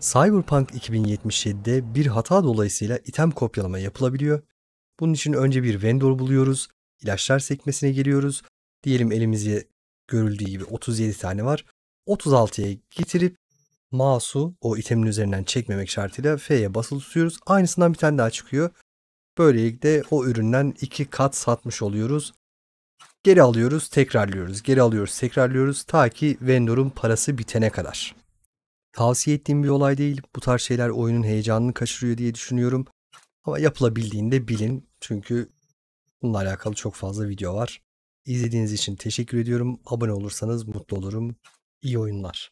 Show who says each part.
Speaker 1: Cyberpunk 2077'de bir hata dolayısıyla item kopyalama yapılabiliyor. Bunun için önce bir vendor buluyoruz. İlaçlar sekmesine geliyoruz. Diyelim elimizde görüldüğü gibi 37 tane var. 36'ya getirip mouse'u o itemin üzerinden çekmemek şartıyla F'ye basılı tutuyoruz. Aynısından bir tane daha çıkıyor. Böylelikle o üründen iki kat satmış oluyoruz. Geri alıyoruz, tekrarlıyoruz. Geri alıyoruz, tekrarlıyoruz ta ki vendor'un parası bitene kadar. Tavsiye ettiğim bir olay değil. Bu tarz şeyler oyunun heyecanını kaçırıyor diye düşünüyorum. Ama yapılabildiğinde bilin. Çünkü bununla alakalı çok fazla video var. İzlediğiniz için teşekkür ediyorum. Abone olursanız mutlu olurum. İyi oyunlar.